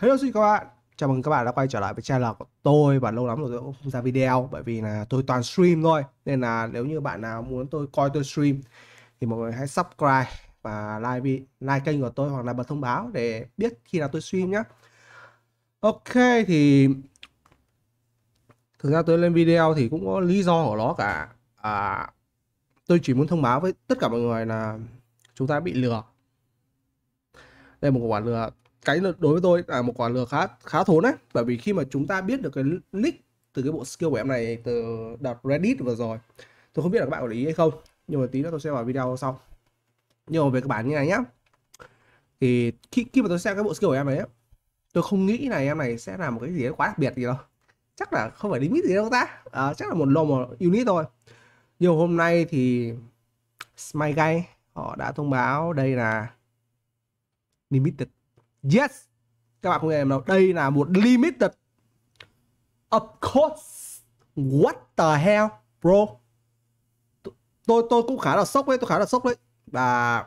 Hello xin các bạn Chào mừng các bạn đã quay trở lại với channel của tôi Và lâu lắm rồi tôi cũng không ra video Bởi vì là tôi toàn stream thôi Nên là nếu như bạn nào muốn tôi coi tôi stream Thì mọi người hãy subscribe Và like, like kênh của tôi Hoặc là bật thông báo để biết khi nào tôi stream nhé Ok thì Thực ra tôi lên video thì cũng có lý do của nó cả à, Tôi chỉ muốn thông báo với tất cả mọi người là Chúng ta bị lừa đây là một quả lừa cái đối với tôi là một quả lừa khá khá thốn á bởi vì khi mà chúng ta biết được cái nick từ cái bộ skill của em này từ đọc Reddit vừa rồi tôi không biết là các bạn có để ý hay không nhưng mà tí nữa tôi sẽ vào video sau nhưng mà về cái bản như này nhá thì khi, khi mà tôi xem cái bộ skill của em này ấy, tôi không nghĩ này em này sẽ là một cái gì đó quá đặc biệt gì đâu chắc là không phải limit gì đâu ta à, chắc là một lô một unit thôi nhiều hôm nay thì Smile Guy họ đã thông báo đây là limited Yes, các bạn không nghe nào. Đây là một limited. Of course. What the hell, bro? Tôi tôi cũng khá là sốc đấy, tôi khá là sốc đấy. Và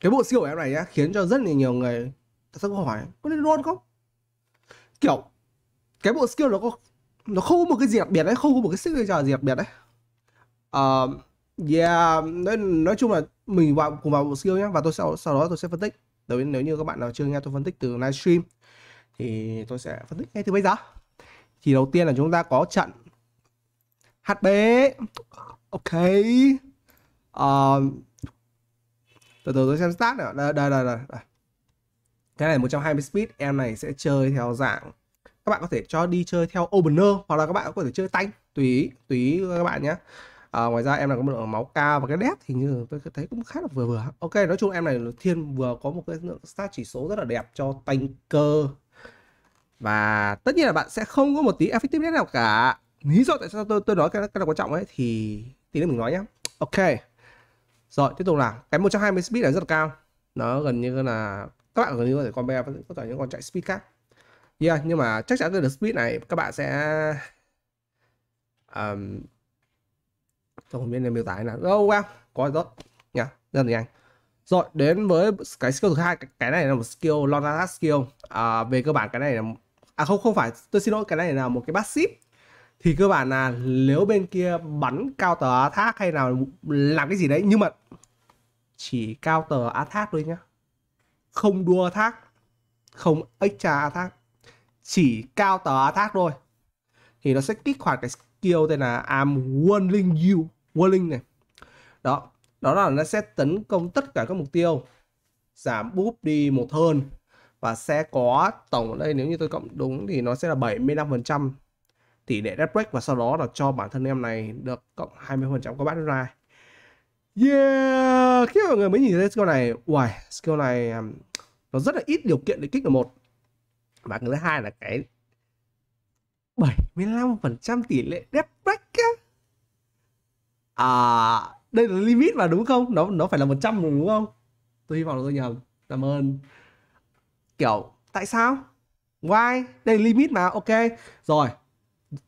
cái bộ skill của em này nhá, khiến cho rất là nhiều người tại sao có hỏi có nên roll không? Kiểu cái bộ skill nó có nó không có một cái gì đặc biệt đấy, không có một cái signature gì đặc biệt đấy. Uh, yeah, nói, nói chung là mình vào cùng vào bộ skill nhá và tôi sau sau đó tôi sẽ phân tích Đối với nếu như các bạn nào chưa nghe tôi phân tích từ livestream thì tôi sẽ phân tích ngay từ bây giờ. Thì đầu tiên là chúng ta có trận HB. Ok. Uh, từ từ tôi xem start nào Đây, đây, đây, đây. Cái này 120 speed, em này sẽ chơi theo dạng các bạn có thể cho đi chơi theo opener hoặc là các bạn có thể chơi tanh tùy tùy các bạn nhé à, ngoài ra em là có một lượng máu cao và cái đét thì như tôi thấy cũng khá là vừa vừa ok nói chung em này thiên vừa có một cái lượng stat chỉ số rất là đẹp cho tanker và tất nhiên là bạn sẽ không có một tí effectiveness nào cả lý do tại sao tôi tôi nói cái, cái là quan trọng ấy thì tí nữa mình nói nhé ok rồi tiếp tục là cái 120 speed là rất là cao nó gần như là các bạn gần như có thể compare với tất cả những con chạy speed khác yeah nhưng mà chắc chắn cái được speed này các bạn sẽ um, trong phần bên này miêu tả là go oh, wow có rất nha rất nhanh rồi đến với cái skill thứ hai cái này là một skill long attack skill à, về cơ bản cái này là à không không phải tôi xin lỗi cái này là một cái passive thì cơ bản là nếu bên kia bắn cao tờ thác hay nào làm cái gì đấy nhưng mà chỉ cao tờ thác thôi nhá không đua thác, không extra thác, chỉ cao tờ thác thôi thì nó sẽ kích hoạt cái skill tên là I'm warning you warning này đó đó là nó sẽ tấn công tất cả các mục tiêu giảm búp đi một hơn và sẽ có tổng ở đây nếu như tôi cộng đúng thì nó sẽ là 75% tỷ lệ death break và sau đó là cho bản thân em này được cộng 20% các bạn ra Yeah! Khi mọi người mới nhìn thấy skill này, wow, skill này um, nó rất là ít điều kiện để kích được một. Và cái thứ hai là cái 75% tỷ lệ debt break á. À, đây là limit mà đúng không? Nó nó phải là 100 rồi đúng không? Tôi hy vọng là tôi nhầm. Cảm ơn. Kiểu tại sao? Why? Đây là limit mà. Ok. Rồi.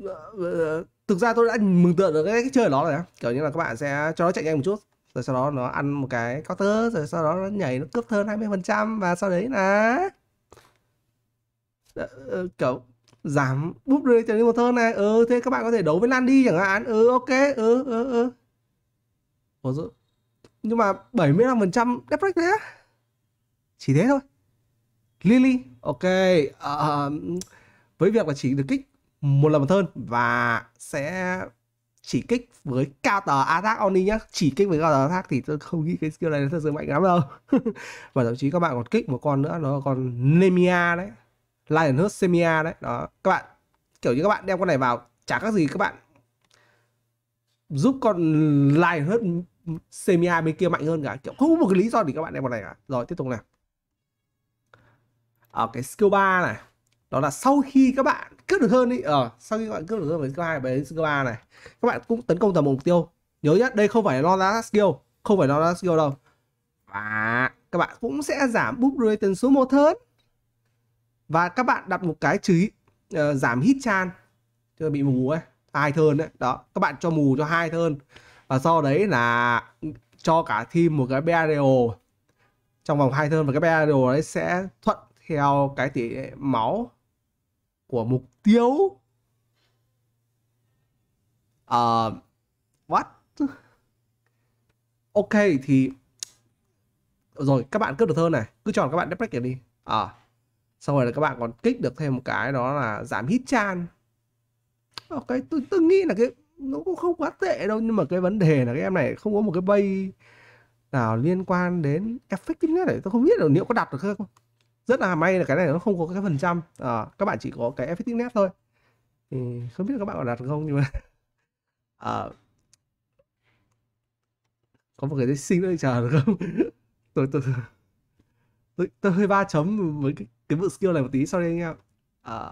Ờ, ờ, ờ, thực ra tôi đã mừng tượng được cái, cái chơi đó rồi. Kiểu như là các bạn sẽ cho nó chạy nhanh một chút rồi sau đó nó ăn một cái có tớ rồi sau đó nó nhảy nó cướp hơn 20% và sau đấy là kiểu giảm búp đưa trở nên một thơ này ừ thế các bạn có thể đấu với Lan đi chẳng hạn ừ ok ừ ừ ừ Ủa, dữ. nhưng mà 75% trăm break thế chỉ thế thôi Lily ok uh, với việc là chỉ được kích một lần một thơn và sẽ chỉ kích với cao counter attack only nhá chỉ kích với cao counter attack thì tôi không nghĩ cái skill này thật sự mạnh lắm đâu và thậm chí các bạn còn kích một con nữa nó còn Nemia đấy Lion Hurt Semia đấy đó các bạn kiểu như các bạn đem con này vào chả các gì các bạn giúp con Lion Hurt Semia bên kia mạnh hơn cả kiểu không có một cái lý do để các bạn đem con này cả rồi tiếp tục này ở ờ, cái skill 3 này đó là sau khi các bạn cướp được hơn đi ở ờ, à, sau khi các bạn cướp được hơn với skill hai với skill ba này các bạn cũng tấn công tầm mục tiêu nhớ nhé, đây không phải lo ra skill không phải lo ra skill đâu và các bạn cũng sẽ giảm boost duration xuống một thớt và các bạn đặt một cái trí uh, giảm hit chan chưa bị mù ấy hai thơn đấy đó các bạn cho mù cho hai thơn và sau đấy là cho cả thêm một cái BRO e trong vòng hai thơn và cái BRO e đấy sẽ thuận theo cái tỷ máu của mục tiêu uh, what ok thì rồi các bạn cướp được thơ này cứ chọn các bạn đắp đi à xong rồi là các bạn còn kích được thêm một cái đó là giảm hit chan ok ờ, tôi tôi nghĩ là cái nó cũng không quá tệ đâu nhưng mà cái vấn đề là cái em này không có một cái bay nào liên quan đến effectiveness này tôi không biết là liệu có đặt được không rất là may là cái này nó không có cái phần trăm à, các bạn chỉ có cái effectiveness thôi thì không biết là các bạn có đặt được không nhưng mà à, có một cái sinh nữa chờ được không tôi tôi tôi, tôi hơi ba chấm với cái cái vụ skill này một tí sorry anh em à,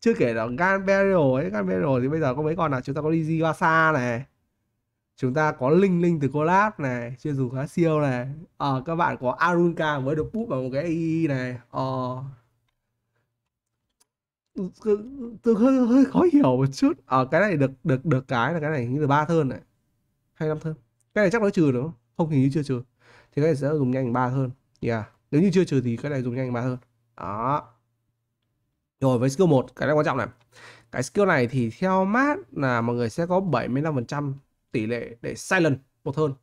chưa kể là gan burial ấy gan burial thì bây giờ có mấy con là chúng ta có đi Gasa này chúng ta có linh linh từ collab này chưa dùng khá siêu này à, các bạn có arunka mới được bút vào một cái ai e e này ờ tôi hơi, hơi khó hiểu một chút ở ờ, à, cái này được được được cái là cái này như là ba thơn này hai năm thơn cái này chắc nó trừ đúng không không hình như chưa trừ thì cái này sẽ dùng nhanh ba hơn yeah nếu như chưa trừ thì cái này dùng nhanh ba hơn đó rồi với skill 1 cái này quan trọng này cái skill này thì theo mát là mọi người sẽ có 75% tỷ lệ để silent một hơn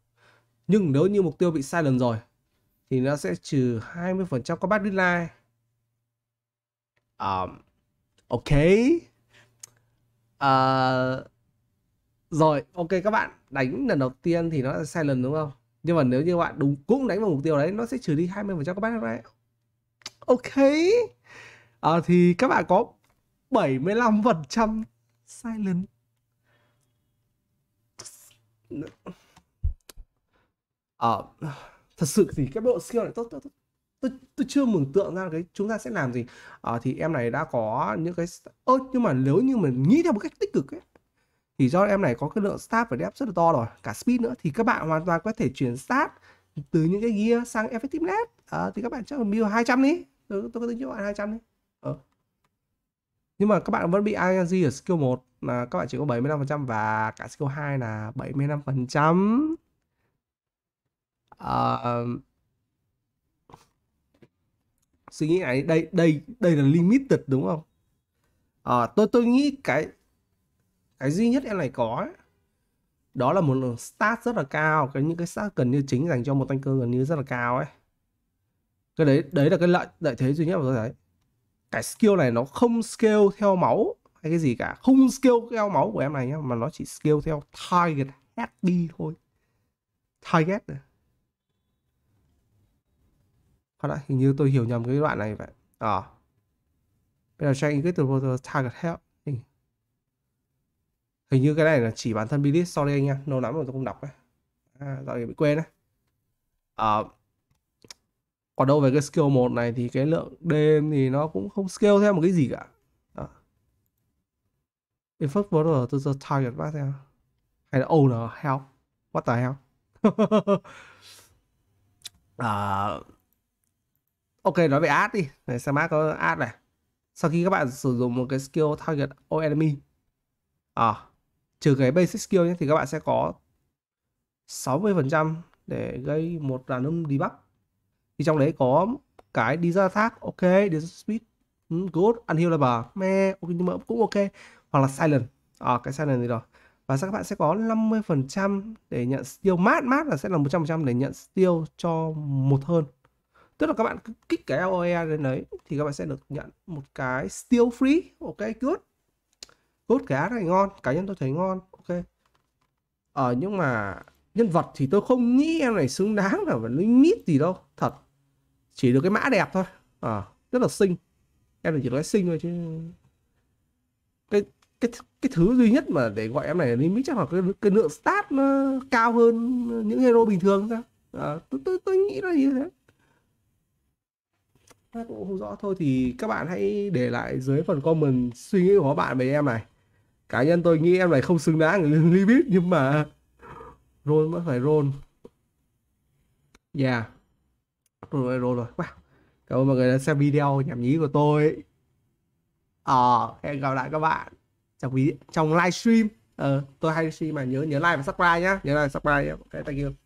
nhưng nếu như mục tiêu bị silent rồi thì nó sẽ trừ 20% có bát deadline um, ok uh, rồi ok các bạn đánh lần đầu tiên thì nó là silent đúng không nhưng mà nếu như bạn đúng cũng đánh vào mục tiêu đấy nó sẽ trừ đi 20% có bát deadline Ok. À, thì các bạn có 75% silent. À, thật sự thì cái bộ skill này tốt tốt tốt tôi tôi chưa mường tượng ra cái chúng ta sẽ làm gì à, thì em này đã có những cái ơ nhưng mà nếu như mình nghĩ theo một cách tích cực ấy thì do em này có cái lượng staff và đẹp rất là to rồi cả speed nữa thì các bạn hoàn toàn có thể chuyển stat từ những cái gear sang effectiveness à, thì các bạn chắc là build 200 đi ừ, tôi có tính cho bạn 200 đấy ờ. nhưng mà các bạn vẫn bị ING ở skill 1 là các bạn chỉ có 75% và cả skill 2 là 75% uh, suy nghĩ này đây đây đây là limited đúng không à, tôi tôi nghĩ cái cái duy nhất em này có ấy, đó là một start rất là cao cái những cái start gần như chính dành cho một tanker gần như rất là cao ấy cái đấy đấy là cái lợi lợi thế duy nhất của tôi thấy cái skill này nó không scale theo máu hay cái gì cả không scale theo máu của em này nhá mà nó chỉ scale theo target happy thôi target này Họ đã hình như tôi hiểu nhầm cái đoạn này vậy à bây giờ check increase the target help hình. hình như cái này là chỉ bản thân bilis sorry anh nha lâu lắm rồi tôi không đọc đấy à, dạo bị quên đấy à, ờ còn đâu về cái skill 1 này thì cái lượng đêm thì nó cũng không scale theo một cái gì cả đó. effect border từ the target back theo hay là owner help what the hell à, ok nói về ad đi này xem ad có ad này sau khi các bạn sử dụng một cái skill target all enemy à, trừ cái basic skill nhé thì các bạn sẽ có 60% để gây một đàn random debug thì trong đấy có cái đi ra thác ok đi ra speed ừ, good bà, me ok nhưng mà cũng ok hoặc là silent à, cái silent này rồi và các bạn sẽ có 50% để nhận steal mát mát là sẽ là 100% để nhận steal cho một hơn tức là các bạn kích cái LOE lên đấy thì các bạn sẽ được nhận một cái steal free ok good good cái này ngon cá nhân tôi thấy ngon ok ờ nhưng mà nhân vật thì tôi không nghĩ em này xứng đáng là phải limit gì đâu thật chỉ được cái mã đẹp thôi à, rất là xinh em chỉ nói xinh thôi chứ cái cái cái thứ duy nhất mà để gọi em này là chắc là cái cái lượng stat nó cao hơn những hero bình thường sao à, ờ, tôi tôi tôi nghĩ là như thế tôi cũng không rõ thôi thì các bạn hãy để lại dưới phần comment suy nghĩ của các bạn về em này cá nhân tôi nghĩ em này không xứng đáng người limit nhưng mà roll vẫn phải roll yeah tutorial rồi. Wow. Cảm ơn mọi người đã xem video nhảm nhí của tôi. à, hẹn gặp lại các bạn trong trong livestream. Ờ, tôi hay stream mà nhớ nhớ like và subscribe nhá. Nhớ like và subscribe nhá. Ok, thank you.